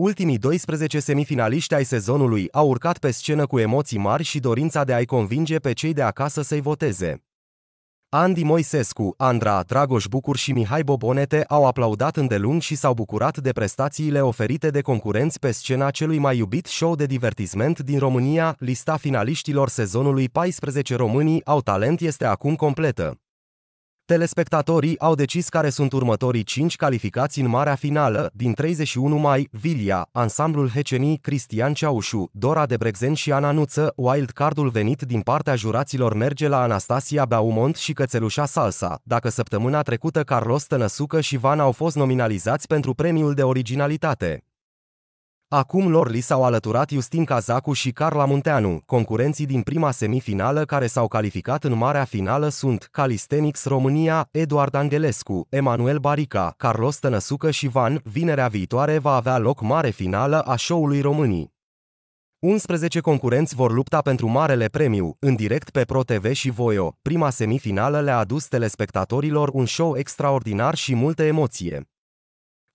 Ultimii 12 semifinaliști ai sezonului au urcat pe scenă cu emoții mari și dorința de a-i convinge pe cei de acasă să-i voteze. Andy Moisescu, Andra, Dragoș Bucur și Mihai Bobonete au aplaudat îndelung și s-au bucurat de prestațiile oferite de concurenți pe scena celui mai iubit show de divertisment din România, lista finaliștilor sezonului 14 Românii au talent este acum completă. Telespectatorii au decis care sunt următorii 5 calificați în marea finală, din 31 mai, Vilia, ansamblul Hecenii, Cristian Ceaușu, Dora de Brexen și Ana Nuță, wildcardul venit din partea juraților merge la Anastasia Beaumont și Cățelușa Salsa, dacă săptămâna trecută Carlos Tănăsucă și Van au fost nominalizați pentru premiul de originalitate. Acum lor li s-au alăturat Justin Cazacu și Carla Munteanu, concurenții din prima semifinală care s-au calificat în marea finală sunt Calisthenics România, Eduard Angelescu, Emanuel Barica, Carlos Tănăsucă și Van, vinerea viitoare va avea loc mare finală a show-ului Românii. 11 concurenți vor lupta pentru Marele Premiu, în direct pe ProTV și Voio. Prima semifinală le-a adus telespectatorilor un show extraordinar și multe emoție.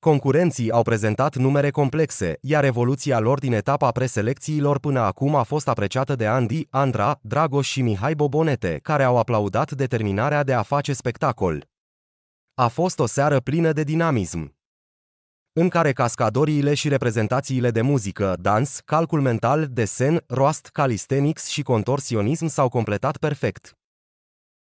Concurenții au prezentat numere complexe, iar evoluția lor din etapa preselecțiilor până acum a fost apreciată de Andy, Andra, Dragoș și Mihai Bobonete, care au aplaudat determinarea de a face spectacol. A fost o seară plină de dinamism în care cascadoriile și reprezentațiile de muzică, dans, calcul mental, desen, roast, calisthenics și contorsionism s-au completat perfect.